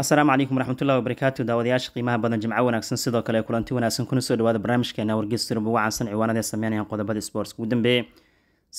assalaamu calaykum waraxmatullahi wabarakaatu daawadayaasha qiimaha badan jimco wanaagsan sidoo kale kulanti wanaagsan kuna soo dhawaada barnaamijkeena wargeysturub wacansan ciwaanadee sameynayaan qodobada sports ugu dambeeye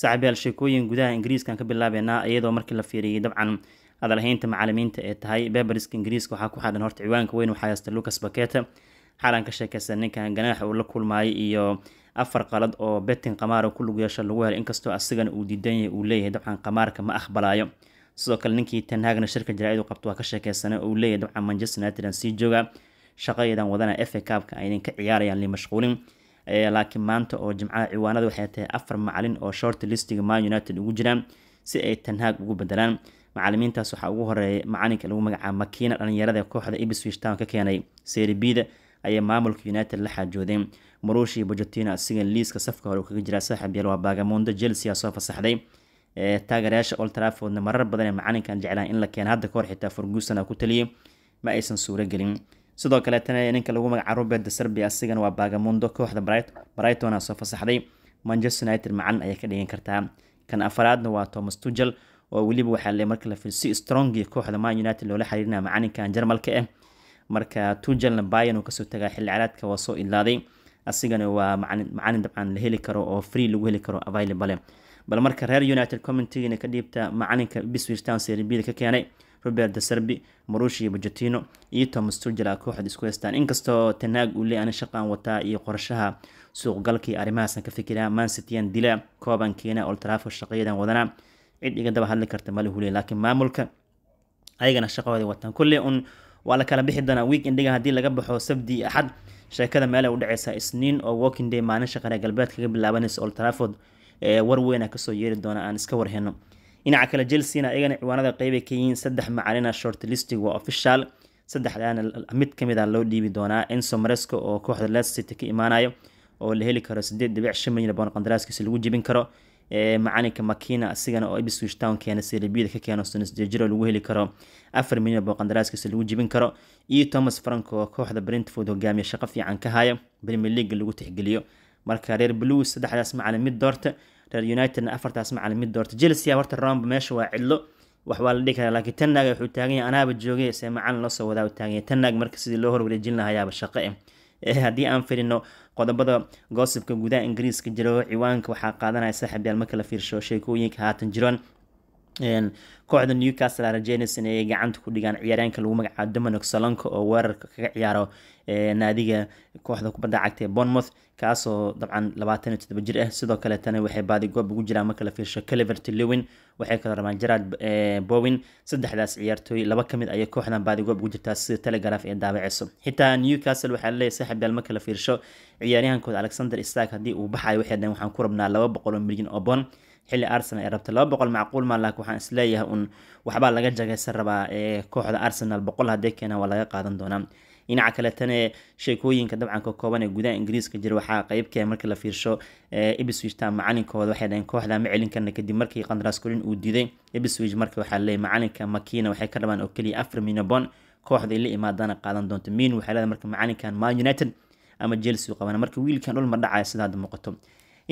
saaxiibyaal sheekooyin gudaha ingiriiskaan ka bilaabeynaa iyadoo markii la fiiriyey dabcan hadalhaynta macalimiinta ee tahay beberska ingiriiska waxaa ku xadhan horta ciwaanka weyn waxaa haysta lucas baketa xalan ka sheekaysa ninkan ganaax uu la kulmaayay iyo afar qalad oo betin qamaara ku lug yeesha lagu helay inkastoo asigan uu diidan yahay uu leeyahay dabcan qamaarka ma aqbalaayo sidoo kale ninkii tanhagna shirka jaraa'id u qabto waa ka sheekeysanay oo uu leeyahay dabcan manchester united sii jooga shaqadeedan wadana f a cupka aydan ka ciyaarayaan limashquulin eh, laakiin maanta oo jimcaha ciwaanada waxay tahay afar macalin oo short listiga man united ugu jiraan si ay tanhaag ugu bedelaan macalimiintaas waxaa ugu horeeya macalinka lagu magacaaba makiina dhalinyarada kooxda ibswish town ka keenay seribida ayay maamulka united la xaajoodeen maruushi bojotina asiga liiska safka hore kaga jiraa saaxiib yeel waa baagamundo chelsea soo fasaxday taagarayaasha old traffordna marar badan ee macalinkan jeclaan in la keena hadda kahor xitaa ferguson ku taliyay ma aysan suuro sidoo kaleetana ninka lagu magacaabo beda serbia asigana waa bagamundo kooxda brighton soo fasaxday manchester united macalin ayay ka dhigan kartaa kan afaraadna waa thomas tugel oo weliba waxaa le marka la fiirsi strong kooxda man united loola xiriirinaya macalinkan jarmalka ah marka tugelna bayan uu kasoo tagaa xilli caraadka waa soo idlaaday asigana waa macalin dabcan la heli karo oo free lagu heli karo available bal marka reer united commitygina ka dhiibta macalinka biswish town serbida ka keenay robert serbi marushi bujatino iyo thomas turgel a kooxda isku haystaan inkastoo tanaag uu leeana shaqaan wataa iyo qorshaha suuqgalkii arrimahaasna ka fikira mancityan dila kooban keena oltrafo shaqayadan wadana cid iga daba hadli karta mali huliya laakiin maamulka ayagana shaqahooda wataan kulle un waa la kala bixi doonaa week indiga haddii laga baxo sabdi axad sheekada meelay u dhaceysa isniin oo walking day maalin shaqare galbeed kaga bilaabanaysa oltraford war weyna kasoo yeeri doona aan iska warheno dhinaca kale chelsena iyagana ciwaanada qeybay ka yihiin saddex macalina ah shortlistig waa official saddexdaana mid kamida ah loo dhiibi doonaa enso maresco oo kooxda lescity ka imaanayo oo la heli karo sideed dhibic shan milyan boon qandaraaskiisa lagu jebin karo macalinka makina asigana oo ibswich town keena serbiyada ka keeno sonisdejiro lagu heli karo afar milyan boo qandaraaskiisa lagu jebin karo iyo thomas franco oo kooxda brentford hogaamiye shaqo fiican ka haya premier leaga lagu tixgeliyo marka reer blues saddexdaas macalin mid doorta reer unitedna afartaas macalin mid doorta chelsea horta romba meesha waa cidlo wax la dhihi karaa laakiin tanaag wuxuu taagan yahay anaaba joogay see macalin loo soo wadaa taagan yahay tanaag marka sidii loo horwareejin lahayaaba shaqo eh. eh haddii aan firino qodobada goosibka gudaha ingiriiska jiro ciwaanka waxaa qaadanaya saaxiib marka la fiirsho sheekooyinka haatan jiroon kooxda newcastle aan rajeynaysa inay gacanta ku dhigaan ciyaaryaanka lagu magacaabo dominic solanka oo weerarka kaga ciyaaro naadiga kooxda kubadda cagta ee bournemouth kaasoo dabcan labaatan iyo toddoba jir ah sidoo kaletana waxay baadigoob ugu jiraan marka la fiirsho calivert lewin waxay kaloo rabaan gerard bowen saddexdaas ciyaartooy laba kamid ayay kooxdan baadigoob ugu jirtaa sida telegraph ee daabaceyso xitaa newcastle waxaa laleeyahy saaxib marka la fiirsho ciyaaryahankooda alexander stark haddii uu baxayo waxay dhahen waxaan ku rabnaa laba boqol oo milyan oo bond xilli arsenal ee rabtay laba boqol macquul maa laakiin waxaan isleeyahay uun waxbaa laga jagaysan rabaa ee kooxda arsenal boqol haddee keena waa laga qaadan doonaa dhinaca kaletane sheekooyinka dabcan ka kooban ee gudaha ingiriiska jira waxaa qeybkee ah markii la fiirsho ebswigta macalinkooda waxay dhaheen kooxda ma celin kadib markii qandaraaskorin uu diiday ebswig marka waxaa leeyay macalinka makiina waxay ka dhabaan oo keliya afar miinabon kooxda ay la qaadan doonto miin waxay leedahay marka macalinkan man united ama chelsea qaban marka wiilkan dhul ma dhacaya sidaad muuqato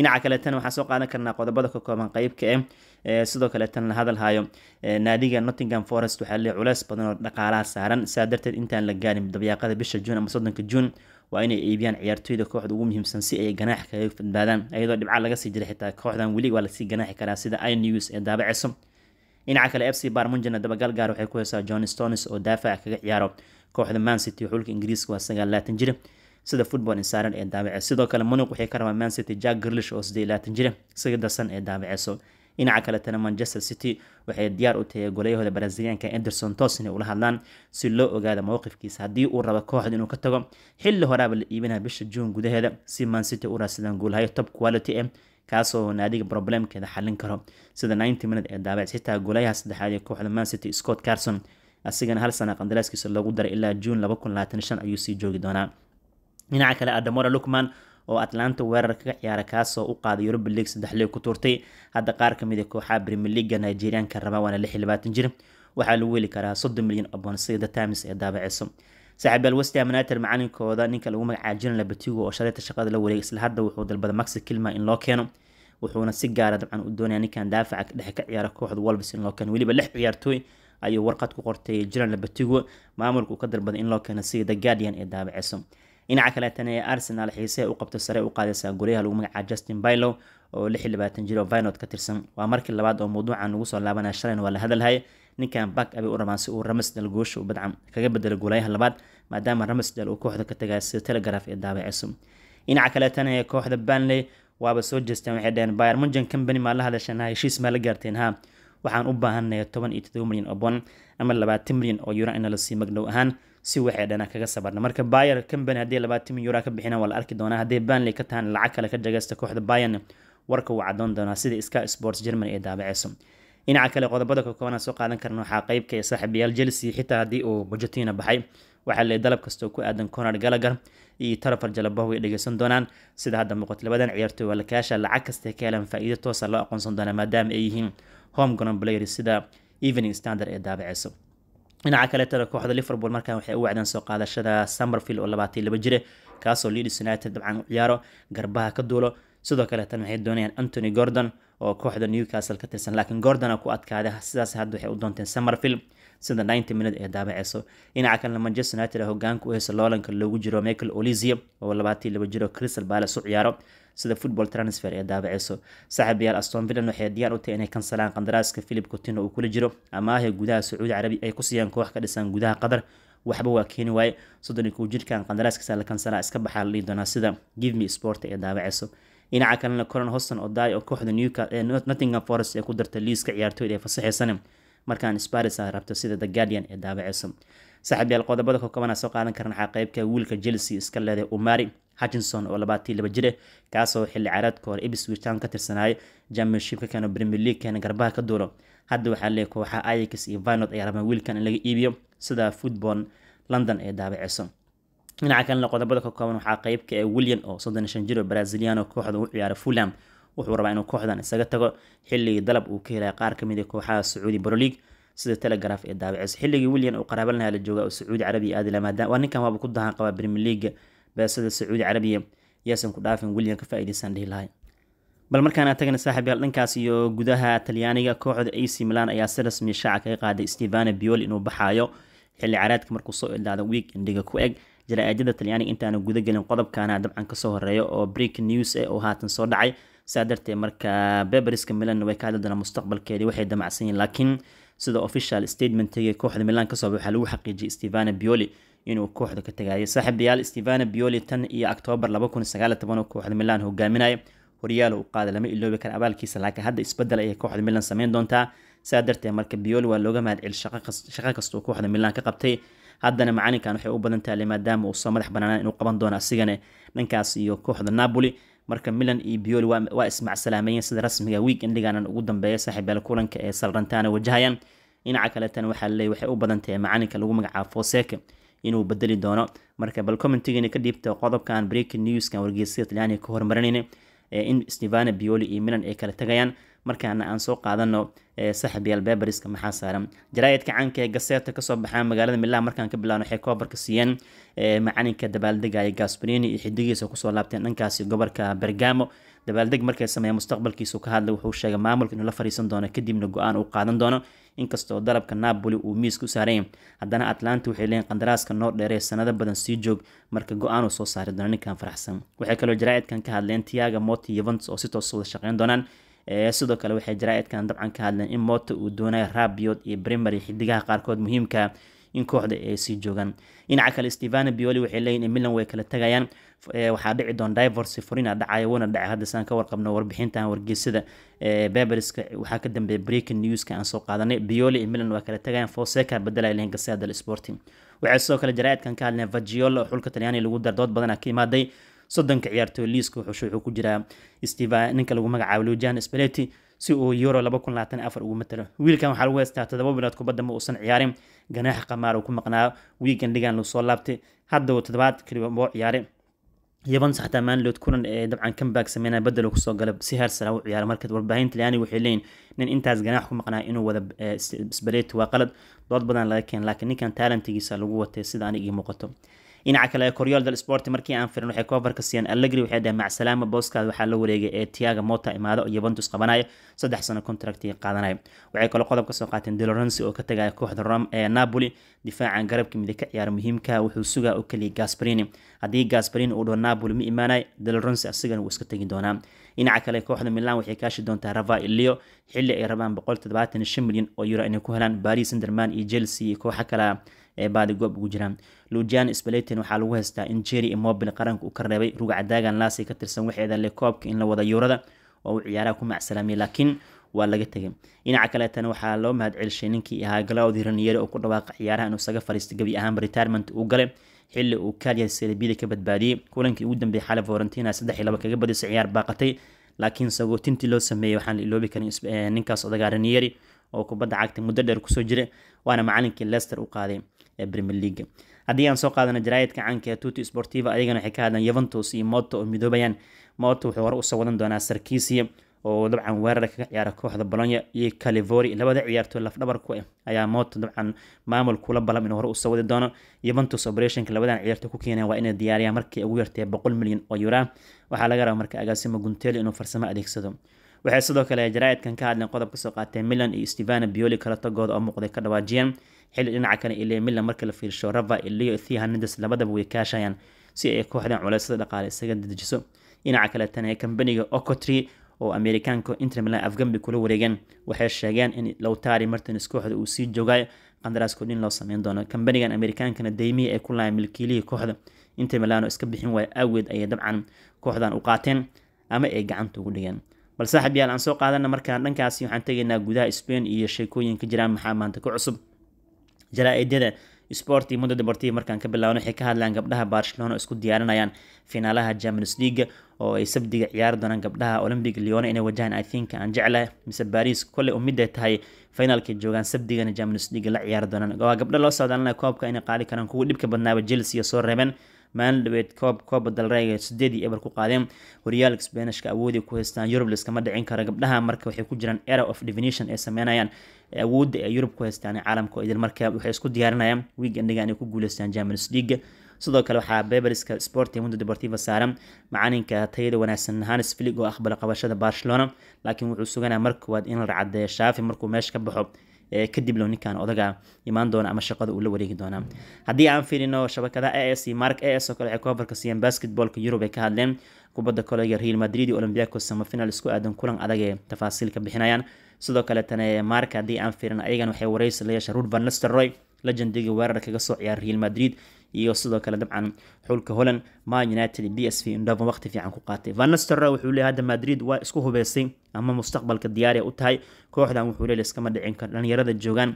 dhinaca kaleetana waxaan soo qaadan karnaa qodobada ka kooban qeybka e sidoo kaleetana la hadalhayo naadiga nottingham forest waxaa leey culeys badan oo dhaqaalaha saaran saa darteed intaan la gaarin dabyaaqada bisha juun ama soddonka juun waa inay iibiyaan ciyaartoyda kooxda ugu muhiimsan si ay ganaax kaga badbaadaan ayadoo dhibca laga sii jira xitaa kooxdan weli waa lasii ganaaxi karaa sida inews ee daabaceyso dhinaca kale fc barmunjana dabagal gaar waxay ku heysaa john stones oo daafaca kaga ciyaaro kooxda man city xulka ingiriiska waa sagaal laatan jira sida football insaaran ee daabaceyso sidoo kale muniq waxay ka rabaan mancity jack grlish oo sidee laatan jira isaga darsan ee daabaceyso dhinaca kaletana manchester city waxay diyaar u tahay golayahooda brazilianka anderson tos inay ula hadlaan si loo ogaada mowqifkiisa haddii uu rabo kooxda inuu ka tago xilli horaaba la iibinaya bisha juun gudaheeda si mancity u raadsadaan guulhayo top quality eh kaasoo naadiga problemkeeda xalin karo sida ninety minute ee daabac xitaa goolayaha saddexaad ee kooxda mancity scott carson asigana hal sana qandaraaskiisa loogu daray ilaa juun ayuu sii joogi doonaa dhinaca kale adamora lukman oo atlanta weerar ka ciyaara kaasoo u qaaday yuroba league saddex leeg ku tuurtay hadda qaar kamid a ah kooxaha premier leaga nigerianka raba waana lix iyo labaatan jir waxaa lagu weli karaa soddon milyan oo bond times ee daabaceyso saaxiibayaal westham united macalinkooda ninka lagu magacaaba jiran labatigo oo shalayta shaqada la wareegay isla hadda wuxuu dalbaday maxi kilma in loo keeno wuxuuna si gaara ah dabcan u doonaya ninkan daafaca dhexe ka ciyaara kooxda wolves in loo keeno weliba lix ciyaartooy ayuu warqad ku qortay jiran labatigo maamulka uu ka dalbaday in loo keeno sida the guardian ee daabaceyso dhinaca kaleetana ee arsenal xiise u qabto sare u qaadaysaa guryaha lagu magacaa justin bylow oo jir oo vinod ka tirsan waa markii labaad oo mawduucan lagu soo laabanaya shalayna waa la hadalhaya ninkan bak abay u rabaan si uu ramsdal goosha u badcam kaga bedelo guulayaha labaad maadaama ramsdal uu kooxda ka tagaya sida telegraf ee daabaciso dhinaca kaleetana ee kooxda banley waaba soo jeesteen waxay dhaheen byr munjan company maa la hadashana heshiis maa la gaarteen ha waxaan u baahanay toban iyo todoba milyan oo bon ama labaatan milyan oo yuro inala sii magdhow ahaan si waxay dhana kaga sabarna marka bayer combany hadday labaatan milyan yura ka bixinaan waa la arki doonaa hadday banley ka tahan lacag kale ka jagaysta kooxda bayan warka wuu cadoon doonaa sida ska sports germany ay daabaceyso dhinaca kale qodobada kokoobana soo qaadan karna waxaa qeybka ee ah saaxiibayaal chelsea xitaa haddii uu bojetina baxay waxaa leey dalab kastoo ku aadan conor galagar iyo tarafar jalabahu way dhegeysan doonaan sida hadda muuqato labadan ciyaartooy waa lacag kasta ka helan faa'iido toosa loo aqoonsan doonaa maadaama ay yihiin home ground player sida evening standard ee daabaceyso dhinaca kaleetana kooxda liverpool markan waxay u wacdeen soo qaadashada summerfield oo labaatan laba jire kaasoo leeds united dabcan ciyaaro garbaha ka duulo sidoo kaleetana waxay doonayaan antony gordon oo kooxda newcastle ka tirsan laakiin gordon gordona ku adkaada sidaas hadda waxay u doonteen summerfield sida ninety minute ee daamaceyso dhinaca kalena manchester united hogaanka u heysa loolanka loogu jiro michael olisia oo labaatan laba jiro crystal balas u ciyaaro sida football transfer ee daabaceyso saaxiib aston villan waxay diyaar u tahay inay kansalaan qandaraaska philip cotino uu kula jiro amaahe gudaha sacuudi carabi ay ku siiyaan koox ka dhisan gudaha qatar waxba waa keeni waaye soddon kuu jirkan qandaraaskiisa la kansalaa iska baxaa la dhihi doonaa sida giveme sport ee daabaceyso dhinaca kalena coron hoston oo oo kooxda newcastle ee eh, nottingham forest ee ku darta liiska ciyaartooyda ee fasaxeysan markaan sparis aad ah rabto sida the guardian ee daabaciso saaxiib yaal qodobada kokobana soo qaadan karna waxaa wiilka chelsea iska leeday umari hutchinson oo labaatii laba jire kaasoo xilli caraadka hore ipswich ka tirsanaayo championship keeno premier league keena garbaha ka duulo hadda waxaa leey kooxaha ayax iyo vinod ayaa rabaan wiilkan in laga iibiyo sida football london ee daabaciso dhinaca kalena qodobada ka kooban waxaa qeybka ee william oo soddon shan jir oo kooxda u ciyaara fulham wuxuu rabaa inuu kooxdan isaga tago xilligii dalab uu ka helaya qaar kamid ah kooxaha sacuudi broleague sida telegraf ee daabicisa xilligii william uu qaraabalnaya la jooga oo sacuudi carabiya aadila maadaama waa ninkan waaba ku dahan qabaa premier leaga beesada sacuudi carabiya yaasan ku dhaafin william ka faa'iidaysan dhihi lahay bal markaana tagana saaxiibyaal dhankaas iyo gudaha talyaaniga kooxda ac milan ayaa si rasmiya shaaca kaga qaaday stevane bioli inuu baxaayo xilli caraadka markuu soo idlaado wiig indhiga ku eg jaraa'ijada talyaaniga intaana gudagelin qodobkaana dabcan kasoo horeeya oo break news eh oo haatan soo dhacay saa darteed marka beberska milan way ka hadli doonaan mustaqbalkeedii waxay damacsan laakiin sida official statementiga kooxda milan kasoo waxaa lagu xaqiijiyay stevana bioli inuu kooxda ka tagaayo saaxiibayaal stevana bioli tan iyo octoobar oo kooxda milan hogaaminaya horyaalo u qaada lama iloobi kara abaalkiisa laakiin hadda isbedel ayay kooxda milan sameyn doontaa saa darteed marka bioli waa looga mahadcel shaqo kastuu kooxda milan ka qabtay haddana macalinkan waxay u badan taale maadaama uu madax banaanaan inuu qaban doono asigana dhankaas iyo kooxda napoli marka milan iyo bioli waa ismacsalaameyeen sida rasmiga wiig indhigaanan ugu dambeeya saaxiibeel kulanka ee salrantaana wajahayaan dhinaca kaletan waxaa laleey waxay u badantahay macalinka lagu magacaabo foseke inuu bedeli doono marka bal commentigiina ka dhiibta qodobkan breaking newskan wargeysyada talyaaniga ka hormarinayna in stefano bioli iyo milan ay kala tagayaan markaana aan soo qaadano eh, saxabiyaal beberska maxaa saaran jaraa'idka canka ee gaseeta kasoo baxaa magaalada milaan markaan ka bilaano waxay koobarka siiyeen eh, macalinka dabaaldegaya gasbarini iyo xidigiisa kusoo laabteen dhankaasi gobolka bergamo dabaaldeg markay sameeya mustaqbalkiisu ka hadlay wuxuu sheegay maamulka inuu la fariisan doono kadibna go-aan uu qaadan doono inkastoo dalabka napoli uu miiska u saaranya haddana atlanta waxay leeyiin qandaraaska noo dheeree sanado badan sii joog marka go-aan soo saari doono ninkan faraxsan waxay kaloo jaraa'idkan ka hadleen tiaga moti yuventus oo si toos ah wada shaqeyn doonaan Eh, sidoo kale waxay jaraaidkan dabcan ka hadleen in moota uu doonaya raabiyod iyo brimary xidigaha qaarkood muhiimka in kooxda ay sii joogaan dhinaca kale stevana bioli waxay leeyihin milan way kala tagayaan eh, waxaa dhici doon divorcy furina dhacayo wuna dhacay haddasaan ka warqabno warbixintan wargeysyada eh, beberska waxaa ka dambeeya breaking newska aan soo qaadanay bioli milan waa kala tagayaan foseca badalay lehin gaseeda sporting waxay sidoo kale jaraaidkan ka hadleen vagiolo oo xulka talyaaniga lagu dardood badana ka imaaday soddonka ciyaartooy liiska wuxuu ku jiraa ninka lagu magacaabo lujan spaleti si uu euro ugu matalo wiilkan waxaa lagu heystaa toddoba bilood kubaddama uusan ciyaarin ganaaxa qamaar ku maqnaa wiigan dhigan loo laabtay hadda uu toddobaad kaliya boo ciyaaray yaban saxtaa maanlood kulan ee dabcan kambaag sameynaa bedel kusoo gala si heersara u ciyaara marka warbaahinta liani waxay leeyihin nin intaas ganaax ku maqnaa inuu wada eh, sbaleti waa qalad dood badan laga keen laakiin ninkan taalentigiisa lagu watay sida aniga muuqato dhinaca kale koryoolda sport markii aan firin waxay koofarka siiyeen allegri waxay dhaheen macsalaama booskaad waxaa la wareegay ee tiaga mota imaado oo yuventus qabanaya saddex sano contractii qaadanaya waxay kale qodob ka soo qaateen delorensi oo ka tagaya kooxda rom ee napoli difaacan garabka midi ka ciyaar muhiimka wuxuu sugaa oo keliya gasbarini haddii gasbarini uu dhaho napoli ma imaanay delorensi asigana wuu iska tegi doonaa dhinaca kale kooxda milan waxay kaashi doontaa rava ilio xili ay rabaan milyan oo euro inay ku helaan baris sanderman iyo chelsea iyo kooxa kale ee baadigoob ugu jiraan lugian spalatin waxaa lagu haystaa in jeri immobil qaranka u ka reebay rugcadaagan laasi ka tirsan waxeeda le koobka in la wada yuurada oo uu ciyaaraha ku macsalaamay laakiin waa laga tegay dhinaca kaleetana waxaa loo mahad celishey ninkii ahaa galawdi ranieri oo ku dhawaaqa ciyaaraha inuu isaga fariista gebi ahaanba retirement uu galay xili uu kaalya selebiyada ka badbaadiyey kulankii ugu dambeeyey xale varentina saddex iyo laba kaga badisay ciyaar baaqatay laakiin sagootintii loo sameeyey waxaan la iloobi karin eh, ninkaas odagaa ranieri oo kubadda cagta muddo dheer kusoo jira waana macalinkii lester u qaaday ee eh, premier leaga haddii aan soo qaadano jaraayadka caanka ee tuti sportiva ayagana waxay ka hadlaan yuventus iyo moto oo midoobayaan moto wuxuu hore usoo wadan doonaa sarkisia oo dabcan weerara kaga ciyaara kooxda bolonya iyo calivori labada ciyaartooy lafdhabar ku eh, ayaa moot dabcan maamulkula balam inuu hore u soo doono yuventus operationka labadan ciyaartooy ku keeneen waa inay diyaariyaan markii ugu yartee boqol milyan oo yuraa waxaa laga rabaa marka agaasimo gunteli inuu farsamo adeegsado waxay sidoo kale jaraa'idkan ka hadleen qodob kasoo qaateen milan iyo stevana bioli kala tagooda oo muuqday ka dhawaajiyeen xilli dhinaca kale ile milan marka la fiirsho rava iliyo thihanades labadaba way kaashayaan si ay kooxdan culeysada dhaqaale isaga dedejiso dhinaca kale ee kambaniga ocotri oo amerikaanka inter milan afgambi kula wareegeen waxay sheegeen in lowtari martins kooxda uu sii joogay qandaraas kordhin loo sameyn doono kambanigan amerikaankana deymihii ay ku lahayn milkiilihii kooxda inter milan oo iska bixin waaya aaweed ayay dabcan kooxdan u qaateen ama ay gacanta ugu dhigeen balse saaxiibyaal aan soo qaadana markaan dhankaasi waxaan tegaynaa gudaha spain iyo sheekooyin ka jiraan maxaa maanta ka cusub jaraa-idyada sport iyo mundo deportiya markaan ka bilawna waxay ka hadlayaan gabdhaha barcelona oo isku diyaarinayaan finaalaha champions league oo ay sabdiga ciyaari doonaan gabdhaha olympic leona inay wajahaan i think aan jeclah mise baris kole umiday tahay finalka joogaan sabdigana champions league la ciyaari doonaan waa gabdha loo socdaalinaya koobka inay qaadi karaan kuwa dhibka badnaaba chelsea soo reebeen maalin dhaweed koobkooba dalreega sideedii eber ku qaadeen horyaalka sbanishka awoodii ku haystaan yurub liskama dhicin kara gabdhaha marka waxay ku jiraan era of definition ay sameynayaan awoodda ay yurub ku haystaan caalamka idil marka waxay isku diyaarinayaan wiigendiga inay ku guuleystaan champions leaga sidoo kale waxaa beberska sporting mundo deportiva saaran macalinka tayada wanaagsan hanes filig oo aqbala qabashada barcelona laakiin wuxuu suganaa mar koowaad in la caddeeyo markuu meesha ka baxo kadiblo ninkan odaga imaan doona ama shaqada uu la wareegi doona haddii aan fiirino shabakada as mark as oo kale ay koofarka siiyeen basketballka yurub ay ka hadleen kubadda kolega real madrid iyo olympiacos samafinal isku aadan kulan adag tafaasiil ka bixinayaan sidoo kaletana mark haddii aan fiirino ayagan waxay wareysi la yeesha rud van nistelroy weerar kaga soo ciyaara real madrid iyo sidoo kale dabcan xulka holan ma united b s v indhovan waqti fiican ku qaatay vanastero wuxuu leeyahay hadda madrid waa isku hubeysay ama mustaqbalka diyaariya u tahay kooxdan wuxuu leeyahay iskama dhicin karo dhalinyarada joogaan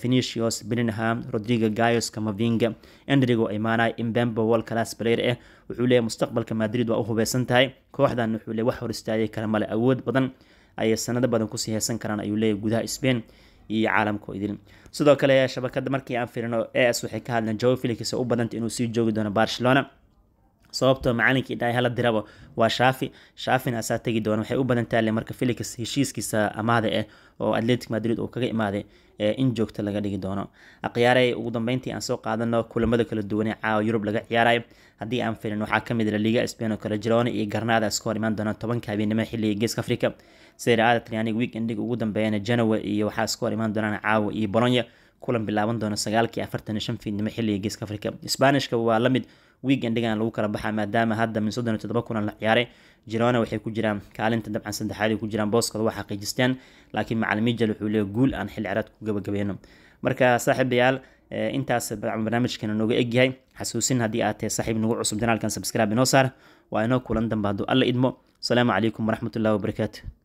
finicios eh, beninham rodrigo gayos kamavinga endrigo imaanay imbembo wal class player eh wuxuu leeyahay mustaqbalka madrid waa u hubeysan tahay kooxdan wuxuu leeyahay wax hor istaagi kara male awood badan ayay sanado badan kusii heesan karaan ayuu leeyahay gudaha spain iyo caalamkao idil sidoo kale shabakada markii aan firino as waxay ka hadleen joe felix u badanta inuu sii joogi doono barcelona sababtoo macalinkii dhahay hala diraba waa shaafi shaafina asaa tegi doona waxay u badan taale marka felix heshiiskiisa amaada ah oo atletic madrid uu kaga imaaday in joogta laga dhigi doono akhyaarey ugu dambeyntii aan soo qaadano kulamada kala duwanee caawa yurub laga ciyaarayo haddii aan filin waxaa kamid ah la liga spain oo kale jerona iyo garnada iska imaan doona tobanka habeenimo xilliga geeska africa sida caadadkan aniga weekendhiga ugu dambeeyana janowa iyo waxaa iska imaan doonaan caawa iyo bolonya kulan bilaaban doona sagaalkii afartan shan fiidnimo xilliga geeska africa sbaanishka waa lamid weekendhigan lagu kala baxaa maadaama hadda min soddon iyo toddoba kulan la ciyaaray jirona waxay ku jiraan kaalinta dabcan saddexaad ku jiraan booskooda waa xaqiijistaan laakiin macalimijal wuxuu leeya guul aan xilli ciraad ku gabagabeyno marka saaxiibayaal eh, intaas barnaamijkana nooga egyahay xasuusin haddii aad saaxiib nagu cusub janaalkan subscribe inoo saar waa inoo kulan dambe alla idmo asalaamu calaykum waraxmatullahi wabarakaatu